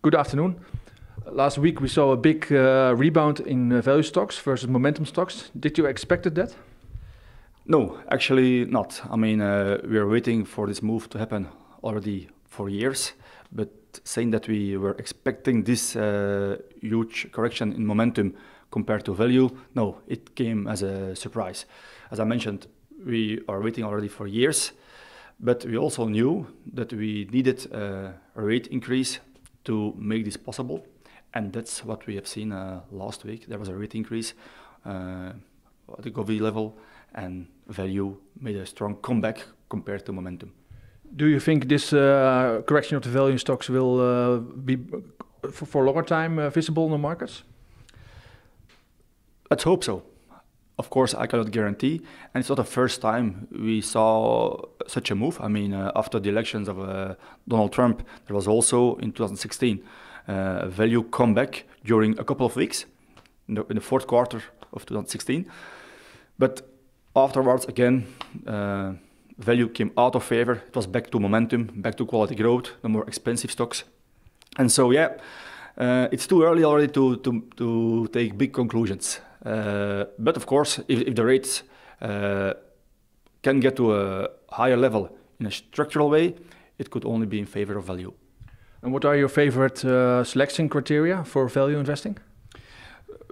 Good afternoon. Last week, we saw a big uh, rebound in uh, value stocks versus momentum stocks. Did you expected that? No, actually not. I mean, uh, we are waiting for this move to happen already for years, but saying that we were expecting this huge correction in momentum compared to value, no, it came as a surprise. As I mentioned, we are waiting already for years, but we also knew that we needed a rate increase to make this possible. And that's what we have seen uh, last week. There was a rate increase uh, at the Govi level, and value made a strong comeback compared to momentum. Do you think this uh, correction of the value in stocks will uh, be for, a longer time uh, visible in the markets? Let's hope so of course, I cannot guarantee, and it's not the first time we saw such a move. I mean, uh, after the elections of uh, Donald Trump, there was also in 2016 uh, value comeback during a couple of weeks in the, in the fourth quarter of 2016. But afterwards, again, uh, value came out of favor. It was back to momentum, back to quality growth, the more expensive stocks, and so yeah. Uh, it's too early already to, to, to take big conclusions. Uh, but of course, if, if the rates uh, can get to a higher level in a structural way, it could only be in favor of value. And what are your favorite uh, selection criteria for value investing?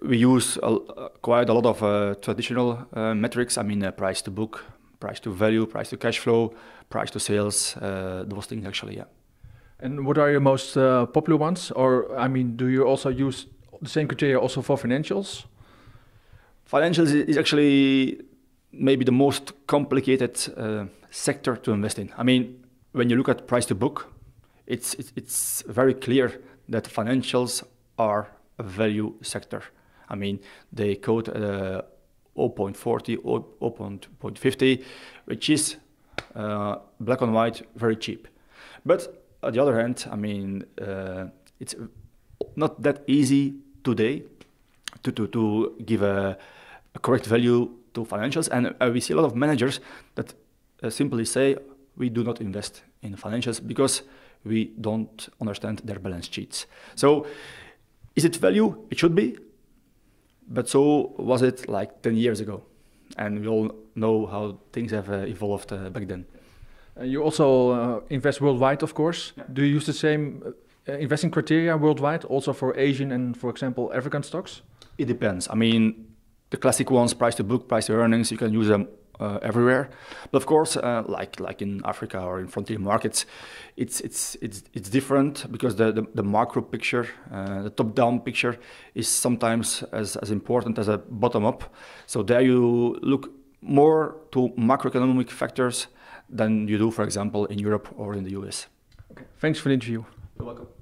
We use a, quite a lot of uh, traditional uh, metrics. I mean, price to book, price to value, price to cash flow, price to sales, those things actually, yeah. And what are your most popular ones? Or, I mean, do you also use the same criteria also for financials? Financials is actually maybe the most complicated uh, sector to invest in. I mean, when you look at price to book, it's, it's, it's very clear that financials are a value sector. I mean, they quote uh, 0.40, 0.50, which is uh, black and white, very cheap. But on the other hand, I mean, uh, it's not that easy today to, to, to give a, a correct value to financials. And uh, we see a lot of managers that uh, simply say, we do not invest in financials because we don't understand their balance sheets. So is it value? It should be. But so was it like 10 years ago. And we all know how things have uh, evolved uh, back then. Uh, you also uh, invest worldwide, of course. Yeah. Do you use the same uh, investing criteria worldwide, also for Asian and, for example, African stocks? It depends. I mean, the classic ones, price to book, price to earnings, you can use them uh, everywhere. But of course, uh, like like in Africa or in frontier markets, it's it's it's it's different because the the, the macro picture, uh, the top down picture, is sometimes as as important as a bottom up. So there you look more to macroeconomic factors than you do, for example, in Europe or in the US. Okay. Thanks for the interview. You're welcome.